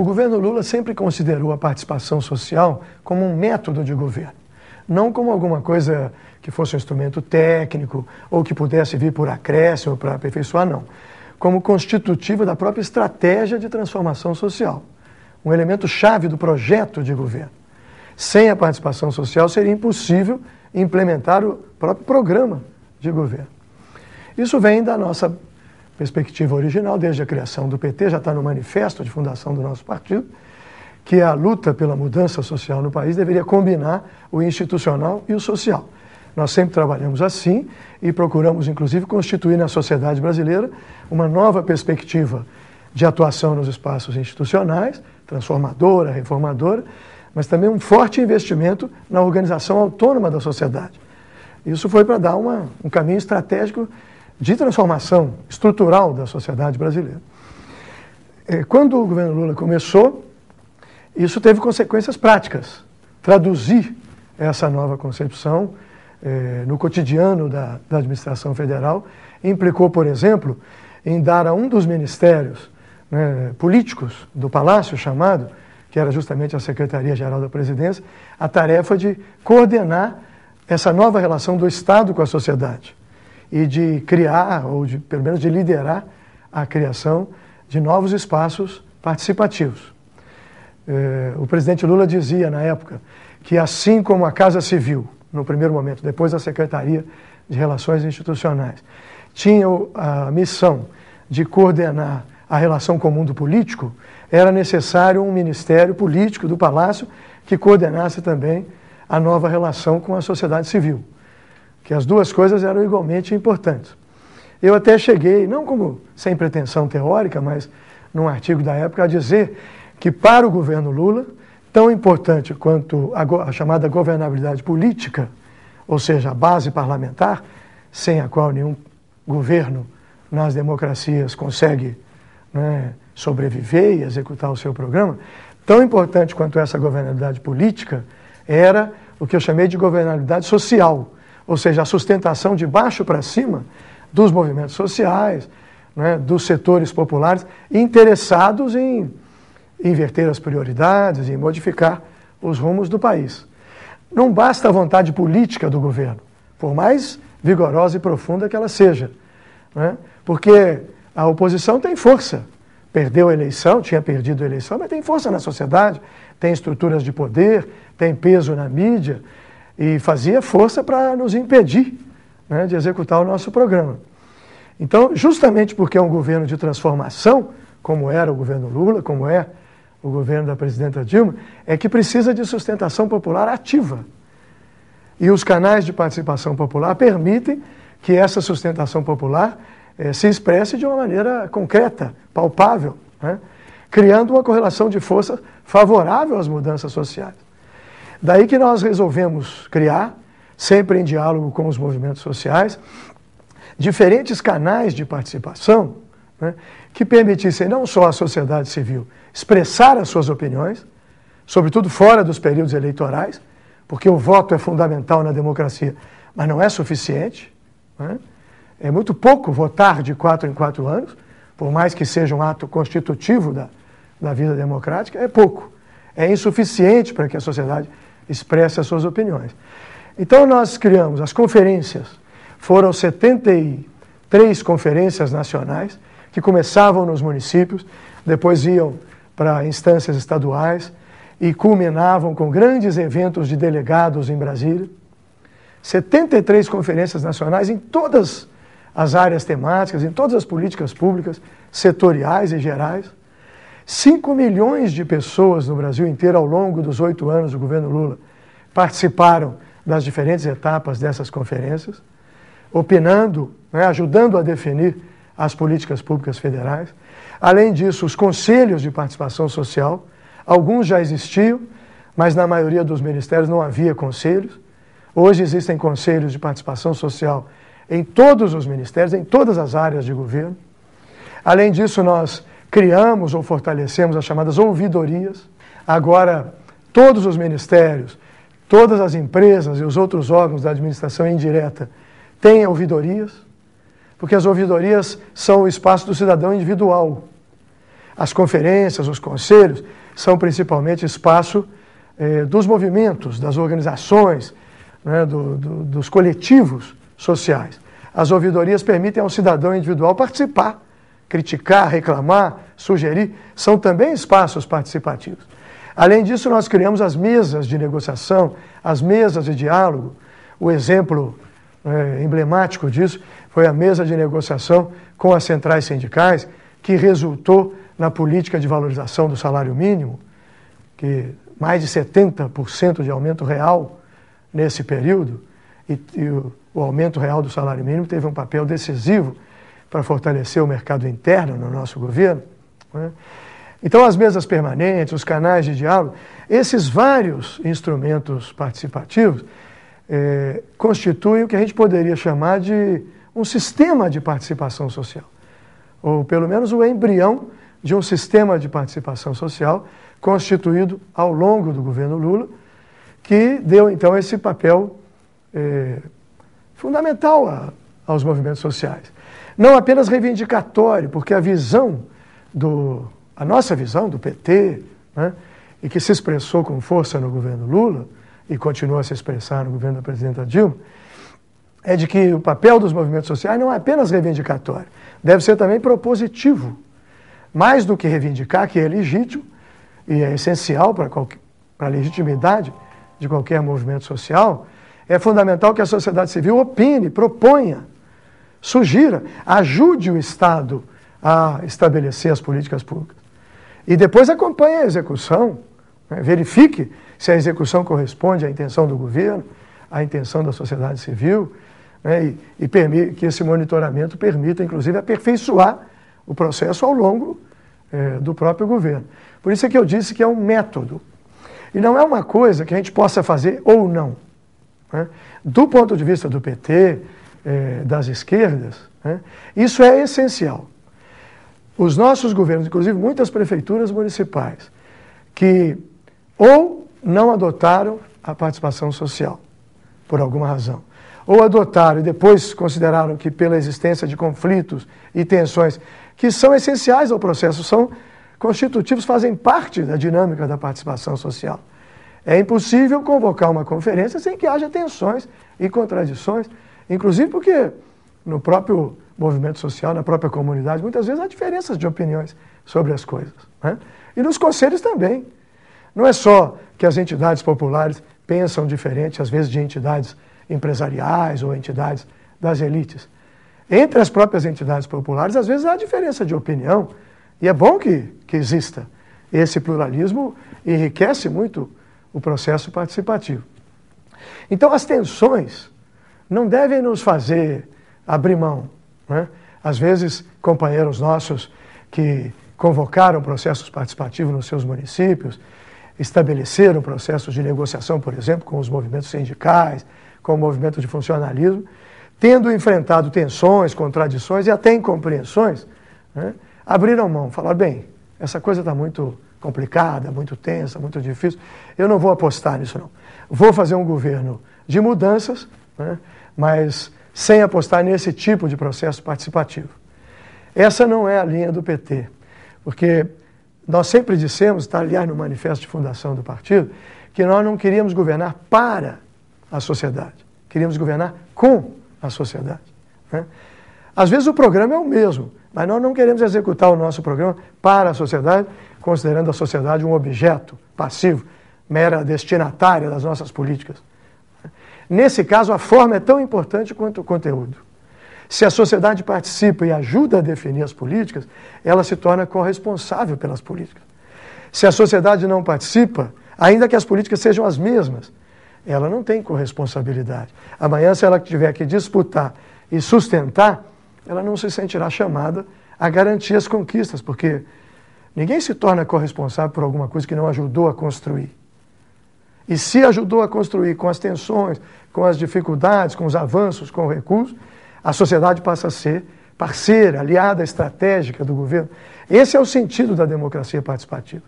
O governo Lula sempre considerou a participação social como um método de governo, não como alguma coisa que fosse um instrumento técnico ou que pudesse vir por acréscimo para aperfeiçoar, não. Como constitutiva da própria estratégia de transformação social, um elemento chave do projeto de governo. Sem a participação social seria impossível implementar o próprio programa de governo. Isso vem da nossa perspectiva original, desde a criação do PT, já está no manifesto de fundação do nosso partido, que a luta pela mudança social no país deveria combinar o institucional e o social. Nós sempre trabalhamos assim e procuramos, inclusive, constituir na sociedade brasileira uma nova perspectiva de atuação nos espaços institucionais, transformadora, reformadora, mas também um forte investimento na organização autônoma da sociedade. Isso foi para dar uma, um caminho estratégico de transformação estrutural da sociedade brasileira. É, quando o governo Lula começou, isso teve consequências práticas. Traduzir essa nova concepção é, no cotidiano da, da, administração federal implicou, por exemplo, em dar a um dos ministérios né, políticos do Palácio, chamado, que era justamente a Secretaria-Geral da Presidência, a tarefa de coordenar essa nova relação do Estado com a sociedade e de criar, ou de, pelo menos de liderar, a criação de novos espaços participativos. É, o presidente Lula dizia na época que, assim como a Casa Civil, no primeiro momento, depois a Secretaria de Relações Institucionais, tinha a missão de coordenar a relação com o mundo político, era necessário um ministério político do Palácio que coordenasse também a nova relação com a sociedade civil que as duas coisas eram igualmente importantes. Eu até cheguei, não como sem pretensão teórica, mas num artigo da época, a dizer que para o governo Lula, tão importante quanto a, a chamada governabilidade política, ou seja, a base parlamentar, sem a qual nenhum governo nas democracias consegue né, sobreviver e executar o seu programa, tão importante quanto essa governabilidade política era o que eu chamei de governabilidade social, ou seja, a sustentação de baixo para cima dos movimentos sociais, né, dos setores populares interessados em inverter as prioridades, em modificar os rumos do país. Não basta a vontade política do governo, por mais vigorosa e profunda que ela seja, né, porque a oposição tem força. Perdeu a eleição, tinha perdido a eleição, mas tem força na sociedade, tem estruturas de poder, tem peso na mídia, e fazia força para nos impedir né, de executar o nosso programa. Então, justamente porque é um governo de transformação, como era o governo Lula, como é o governo da presidenta Dilma, é que precisa de sustentação popular ativa. E os canais de participação popular permitem que essa sustentação popular eh, se expresse de uma maneira concreta, palpável, né? criando uma correlação de força favorável às mudanças sociais. Daí que nós resolvemos criar, sempre em diálogo com os movimentos sociais, diferentes canais de participação né, que permitissem não só à sociedade civil expressar as suas opiniões, sobretudo fora dos períodos eleitorais, porque o voto é fundamental na democracia, mas não é suficiente. Né? É muito pouco votar de quatro em quatro anos, por mais que seja um ato constitutivo da, da vida democrática, é pouco. É insuficiente para que a sociedade expresse as suas opiniões. Então nós criamos as conferências, foram 73 conferências nacionais que começavam nos municípios, depois iam para instâncias estaduais e culminavam com grandes eventos de delegados em Brasília. 73 conferências nacionais em todas as áreas temáticas, em todas as políticas públicas, setoriais e gerais. 5 milhões de pessoas no Brasil inteiro, ao longo dos oito anos do governo Lula, participaram das diferentes etapas dessas conferências, opinando, né, ajudando a definir as políticas públicas federais. Além disso, os conselhos de participação social, alguns já existiam, mas na maioria dos ministérios não havia conselhos. Hoje existem conselhos de participação social em todos os ministérios, em todas as áreas de governo. Além disso, nós criamos ou fortalecemos as chamadas ouvidorias. Agora, todos os ministérios, todas as empresas e os outros órgãos da administração indireta têm ouvidorias, porque as ouvidorias são o espaço do cidadão individual. As conferências, os conselhos, são principalmente espaço eh, dos movimentos, das organizações, né, do, do, dos coletivos sociais. As ouvidorias permitem ao cidadão individual participar criticar, reclamar, sugerir, são também espaços participativos. Além disso, nós criamos as mesas de negociação, as mesas de diálogo. O exemplo é, emblemático disso foi a mesa de negociação com as centrais sindicais, que resultou na política de valorização do salário mínimo, que mais de 70% de aumento real nesse período, e, e o, o aumento real do salário mínimo teve um papel decisivo para fortalecer o mercado interno no nosso governo. Né? Então, as mesas permanentes, os canais de diálogo, esses vários instrumentos participativos eh, constituem o que a gente poderia chamar de um sistema de participação social, ou pelo menos o embrião de um sistema de participação social constituído ao longo do governo Lula, que deu então esse papel eh, fundamental a, aos movimentos sociais não apenas reivindicatório, porque a visão do a nossa visão do PT, né, e que se expressou com força no governo Lula e continua a se expressar no governo da presidenta Dilma, é de que o papel dos movimentos sociais não é apenas reivindicatório, deve ser também propositivo. Mais do que reivindicar, que é legítimo e é essencial para, qualquer, para a legitimidade de qualquer movimento social, é fundamental que a sociedade civil opine, proponha Sugira, ajude o Estado a estabelecer as políticas públicas. E depois acompanhe a execução, né? verifique se a execução corresponde à intenção do governo, à intenção da sociedade civil, né? e, e que esse monitoramento permita, inclusive, aperfeiçoar o processo ao longo eh, do próprio governo. Por isso é que eu disse que é um método. E não é uma coisa que a gente possa fazer ou não. Né? Do ponto de vista do PT, é, das esquerdas, né? isso é essencial. Os nossos governos, inclusive muitas prefeituras municipais, que ou não adotaram a participação social, por alguma razão, ou adotaram e depois consideraram que pela existência de conflitos e tensões, que são essenciais ao processo, são constitutivos, fazem parte da dinâmica da participação social. É impossível convocar uma conferência sem que haja tensões e contradições. Inclusive porque no próprio movimento social, na própria comunidade, muitas vezes há diferenças de opiniões sobre as coisas. Né? E nos conselhos também. Não é só que as entidades populares pensam diferente, às vezes, de entidades empresariais ou entidades das elites. Entre as próprias entidades populares, às vezes há diferença de opinião, e é bom que, que exista. Esse pluralismo enriquece muito o processo participativo. Então, as tensões não devem nos fazer abrir mão. Né? Às vezes, companheiros nossos que convocaram processos participativos nos seus municípios, estabeleceram processos de negociação, por exemplo, com os movimentos sindicais, com o movimento de funcionalismo, tendo enfrentado tensões, contradições e até incompreensões, né? abriram mão, falaram: bem, essa coisa está muito complicada, muito tensa, muito difícil, eu não vou apostar nisso, não. Vou fazer um governo de mudanças. Né? mas sem apostar nesse tipo de processo participativo. Essa não é a linha do PT, porque nós sempre dissemos, está aliás no manifesto de fundação do partido, que nós não queríamos governar para a sociedade, queríamos governar com a sociedade. Né? Às vezes o programa é o mesmo, mas nós não queremos executar o nosso programa para a sociedade, considerando a sociedade um objeto passivo, mera destinatária das nossas políticas. Nesse caso, a forma é tão importante quanto o conteúdo. Se a sociedade participa e ajuda a definir as políticas, ela se torna corresponsável pelas políticas. Se a sociedade não participa, ainda que as políticas sejam as mesmas, ela não tem corresponsabilidade. Amanhã, se ela tiver que disputar e sustentar, ela não se sentirá chamada a garantir as conquistas, porque ninguém se torna corresponsável por alguma coisa que não ajudou a construir. E se ajudou a construir com as tensões, com as dificuldades, com os avanços, com o recurso, a sociedade passa a ser parceira, aliada estratégica do governo. Esse é o sentido da democracia participativa.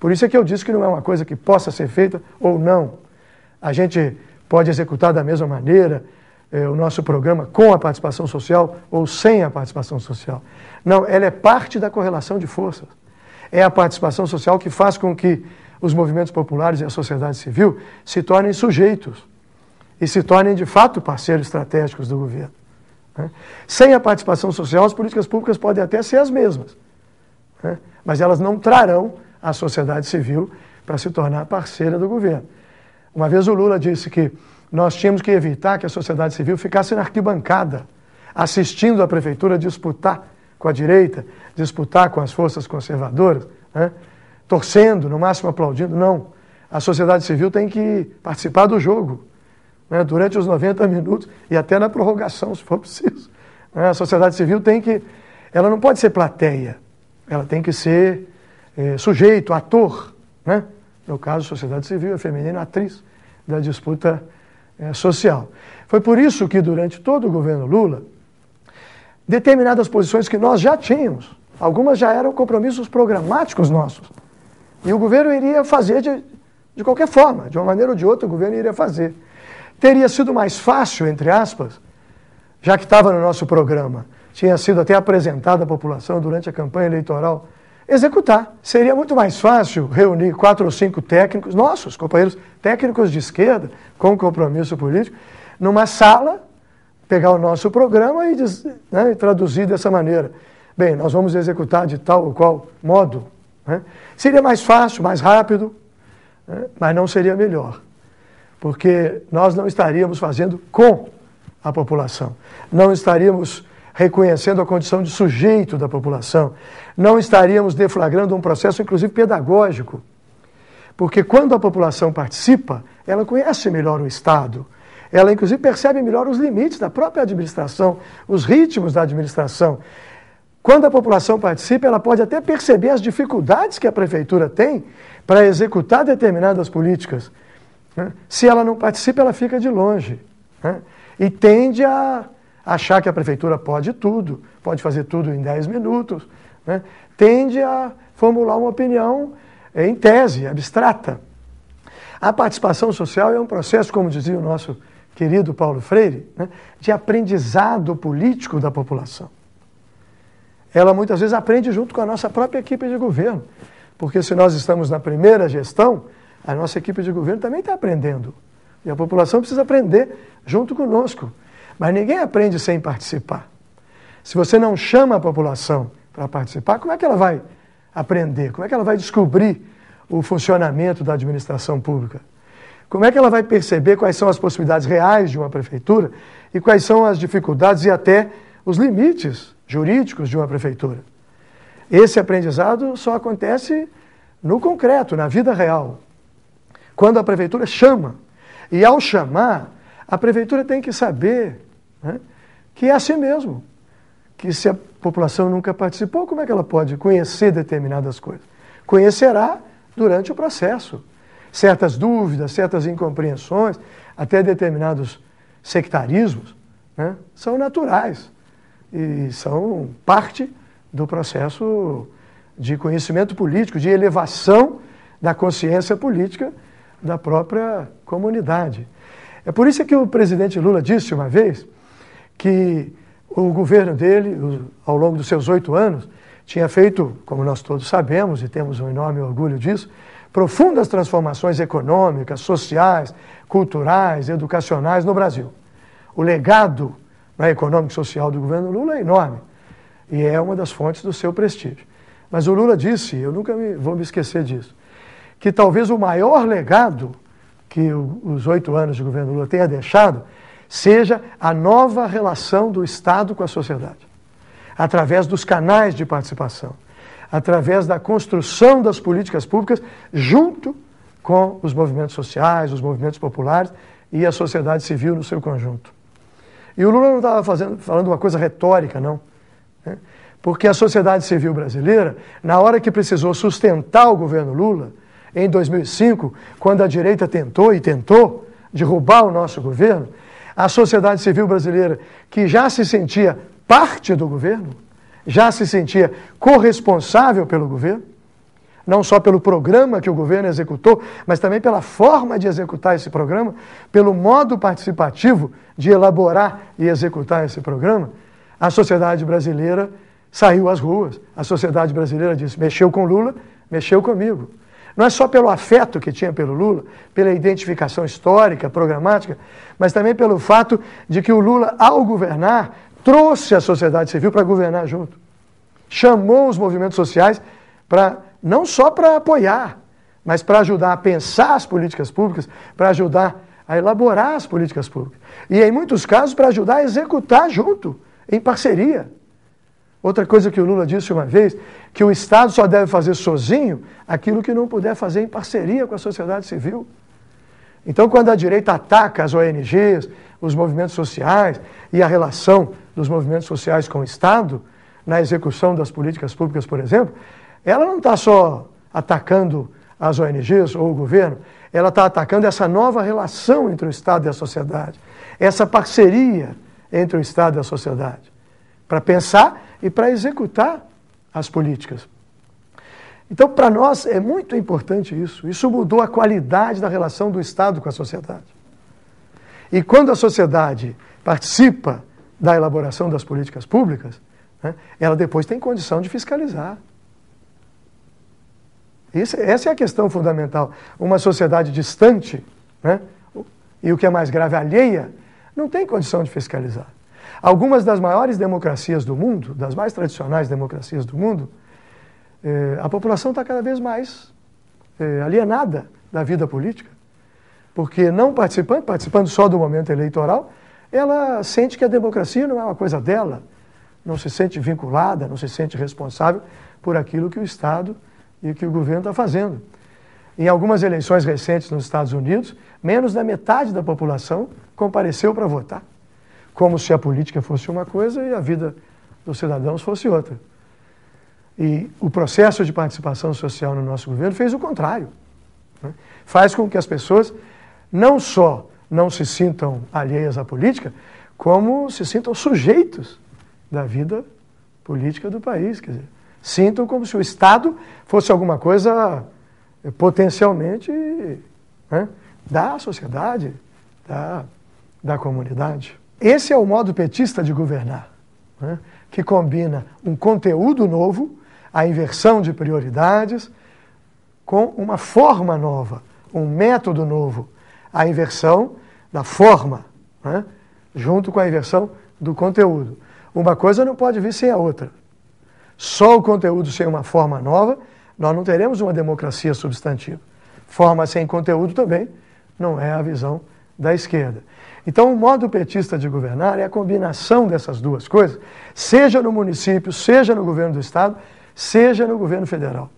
Por isso é que eu disse que não é uma coisa que possa ser feita ou não. A gente pode executar da mesma maneira eh, o nosso programa com a participação social ou sem a participação social. Não, ela é parte da correlação de forças. É a participação social que faz com que os movimentos populares e a sociedade civil se tornem sujeitos e se tornem, de fato, parceiros estratégicos do governo. Né? Sem a participação social, as políticas públicas podem até ser as mesmas, né? mas elas não trarão a sociedade civil para se tornar parceira do governo. Uma vez o Lula disse que nós tínhamos que evitar que a sociedade civil ficasse na arquibancada, assistindo a prefeitura disputar com a direita, disputar com as forças conservadoras. Né? torcendo, no máximo aplaudindo. Não. A sociedade civil tem que participar do jogo né, durante os 90 minutos e até na prorrogação, se for preciso. Né. A sociedade civil tem que. Ela não pode ser plateia, ela tem que ser é, sujeito, ator. Né? No caso, sociedade civil é feminina, atriz da disputa é, social. Foi por isso que, durante todo o governo Lula, determinadas posições que nós já tínhamos, algumas já eram compromissos programáticos nossos, e o governo iria fazer de, de qualquer forma, de uma maneira ou de outra, o governo iria fazer. Teria sido mais fácil, entre aspas, já que estava no nosso programa, tinha sido até apresentado à população durante a campanha eleitoral, executar. Seria muito mais fácil reunir quatro ou cinco técnicos, nossos companheiros técnicos de esquerda, com compromisso político, numa sala, pegar o nosso programa e, né, e traduzir dessa maneira. Bem, nós vamos executar de tal ou qual modo né? Seria mais fácil, mais rápido, né? mas não seria melhor, porque nós não estaríamos fazendo com a população, não estaríamos reconhecendo a condição de sujeito da população, não estaríamos deflagrando um processo, inclusive pedagógico, porque quando a população participa, ela conhece melhor o Estado. Ela, inclusive, percebe melhor os limites da própria administração, os ritmos da administração. Quando a população participa, ela pode até perceber as dificuldades que a prefeitura tem para executar determinadas políticas. Né? Se ela não participa, ela fica de longe. Né? E tende a achar que a prefeitura pode tudo, pode fazer tudo em 10 minutos. Né? Tende a formular uma opinião eh, em tese, abstrata. A participação social é um processo, como dizia o nosso querido Paulo Freire, de aprendizado político da população ela muitas vezes aprende junto com a nossa própria equipe de governo. Porque se nós estamos na primeira gestão, a nossa equipe de governo também está aprendendo. E a população precisa aprender junto conosco. Mas ninguém aprende sem participar. Se você não chama a população para participar, como é que ela vai aprender? Como é que ela vai descobrir o funcionamento da administração pública? Como é que ela vai perceber quais são as possibilidades reais de uma prefeitura e quais são as dificuldades e até os limites jurídicos de uma prefeitura. Esse aprendizado só acontece no concreto, na vida real. Quando a prefeitura chama. E ao chamar, a prefeitura tem que saber né, que é assim mesmo. Que se a população nunca participou, como é que ela pode conhecer determinadas coisas? Conhecerá durante o processo. Certas dúvidas, certas incompreensões, até determinados sectarismos, né, são naturais e são parte do processo de conhecimento político, de elevação da consciência política da própria comunidade. É por isso que o presidente Lula disse uma vez que o governo dele, ao longo dos seus oito anos, tinha feito, como nós todos sabemos e temos um enorme orgulho disso, profundas transformações econômicas, sociais, culturais, educacionais no Brasil. O legado né, econômico e social do governo Lula é enorme e é uma das fontes do seu prestígio. Mas o Lula disse, eu nunca me, vou me esquecer disso, que talvez o maior legado que o, os oito anos de governo Lula tenha deixado seja a nova relação do Estado com a sociedade, através dos canais de participação, através da construção das políticas públicas junto com os movimentos sociais, os movimentos populares e a sociedade civil no seu conjunto. E o Lula não estava falando uma coisa retórica, não. Né? Porque a sociedade civil brasileira, na hora que precisou sustentar o governo Lula, em 2005, quando a direita tentou e tentou derrubar o nosso governo, a sociedade civil brasileira, que já se sentia parte do governo, já se sentia corresponsável pelo governo, não só pelo programa que o governo executou, mas também pela forma de executar esse programa, pelo modo participativo de elaborar e executar esse programa, a sociedade brasileira saiu às ruas. A sociedade brasileira disse: mexeu com Lula, mexeu comigo. Não é só pelo afeto que tinha pelo Lula, pela identificação histórica, programática, mas também pelo fato de que o Lula, ao governar, trouxe a sociedade civil para governar junto. Chamou os movimentos sociais para não só para apoiar, mas para ajudar a pensar as políticas públicas, para ajudar a elaborar as políticas públicas. E, em muitos casos, para ajudar a executar junto, em parceria. Outra coisa que o Lula disse uma vez, que o Estado só deve fazer sozinho aquilo que não puder fazer em parceria com a sociedade civil. Então, quando a direita ataca as ONGs, os movimentos sociais e a relação dos movimentos sociais com o Estado, na execução das políticas públicas, por exemplo, ela não está só atacando as ONGs ou o governo, ela está atacando essa nova relação entre o Estado e a sociedade, essa parceria entre o Estado e a sociedade, para pensar e para executar as políticas. Então, para nós é muito importante isso. Isso mudou a qualidade da relação do Estado com a sociedade. E quando a sociedade participa da elaboração das políticas públicas, né, ela depois tem condição de fiscalizar essa é a questão fundamental. Uma sociedade distante, né, e o que é mais grave, alheia, não tem condição de fiscalizar. Algumas das maiores democracias do mundo, das mais tradicionais democracias do mundo, eh, a população está cada vez mais eh, alienada da vida política, porque não participando, participando só do momento eleitoral, ela sente que a democracia não é uma coisa dela, não se sente vinculada, não se sente responsável por aquilo que o Estado e que o governo está fazendo. Em algumas eleições recentes nos Estados Unidos, menos da metade da população compareceu para votar, como se a política fosse uma coisa e a vida dos cidadãos fosse outra. E o processo de participação social no nosso governo fez o contrário. Né? Faz com que as pessoas não só não se sintam alheias à política, como se sintam sujeitos da vida política do país. Quer dizer, sintam como se o Estado fosse alguma coisa eh, potencialmente né, da sociedade, da, da comunidade. Esse é o modo petista de governar, né, que combina um conteúdo novo, a inversão de prioridades, com uma forma nova, um método novo, a inversão da forma, né, junto com a inversão do conteúdo. Uma coisa não pode vir sem a outra. Só o conteúdo sem uma forma nova, nós não teremos uma democracia substantiva. Forma sem conteúdo também não é a visão da esquerda. Então, o modo petista de governar é a combinação dessas duas coisas, seja no município, seja no governo do Estado, seja no governo federal.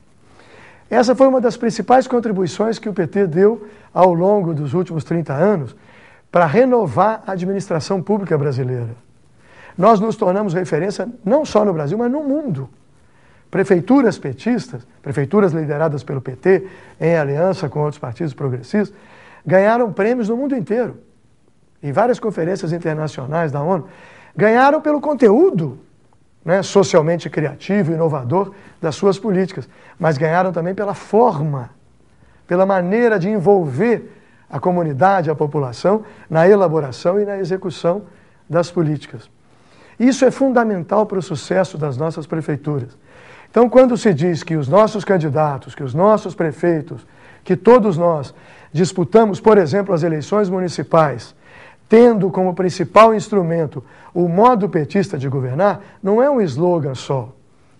Essa foi uma das principais contribuições que o PT deu ao longo dos últimos 30 anos para renovar a administração pública brasileira nós nos tornamos referência não só no Brasil, mas no mundo. Prefeituras petistas, prefeituras lideradas pelo PT, em aliança com outros partidos progressistas, ganharam prêmios no mundo inteiro. Em várias conferências internacionais da ONU, ganharam pelo conteúdo né, socialmente criativo, inovador das suas políticas, mas ganharam também pela forma, pela maneira de envolver a comunidade, a população, na elaboração e na execução das políticas. Isso é fundamental para o sucesso das nossas prefeituras. Então, quando se diz que os nossos candidatos, que os nossos prefeitos, que todos nós disputamos, por exemplo, as eleições municipais, tendo como principal instrumento o modo petista de governar, não é um slogan só,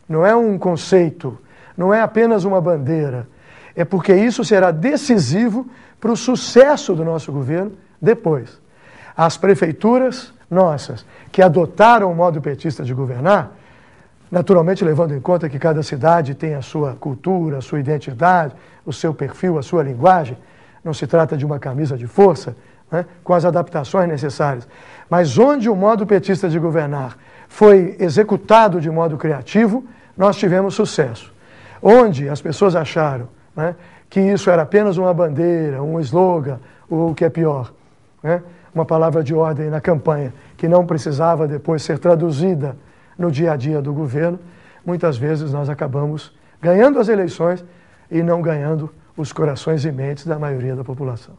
não é um conceito, não é apenas uma bandeira. É porque isso será decisivo para o sucesso do nosso governo depois. As prefeituras nossas, que adotaram o modo petista de governar, naturalmente levando em conta que cada cidade tem a sua cultura, a sua identidade, o seu perfil, a sua linguagem, não se trata de uma camisa de força, né, com as adaptações necessárias. Mas onde o modo petista de governar foi executado de modo criativo, nós tivemos sucesso. Onde as pessoas acharam né, que isso era apenas uma bandeira, um slogan, ou o que é pior, né, uma palavra de ordem na campanha que não precisava depois ser traduzida no dia a dia do governo, muitas vezes nós acabamos ganhando as eleições e não ganhando os corações e mentes da maioria da população.